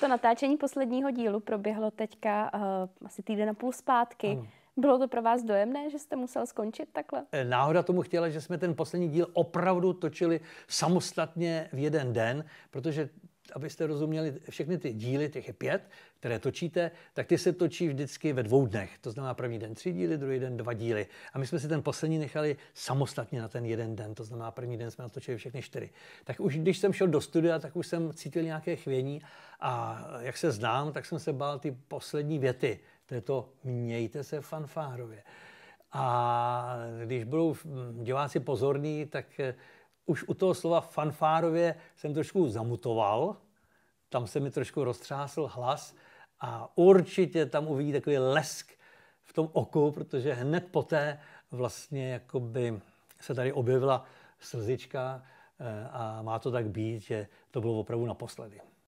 To natáčení posledního dílu proběhlo teďka uh, asi týden a půl zpátky. Ano. Bylo to pro vás dojemné, že jste musel skončit takhle? Eh, náhoda tomu chtěla, že jsme ten poslední díl opravdu točili samostatně v jeden den, protože abyste rozuměli, všechny ty díly, těch je pět, které točíte, tak ty se točí vždycky ve dvou dnech. To znamená první den tři díly, druhý den dva díly. A my jsme si ten poslední nechali samostatně na ten jeden den, to znamená první den jsme natočili všechny čtyři. Tak už když jsem šel do studia, tak už jsem cítil nějaké chvění a jak se znám, tak jsem se bál ty poslední věty. To je to mějte se fanfárově. A když budou diváci pozorní, tak už u toho slova fanfárově jsem trošku zamutoval, tam se mi trošku roztřásl hlas a určitě tam uvidí takový lesk v tom oku, protože hned poté vlastně jakoby se tady objevila slzička eh, a má to tak být, že to bylo opravdu naposledy.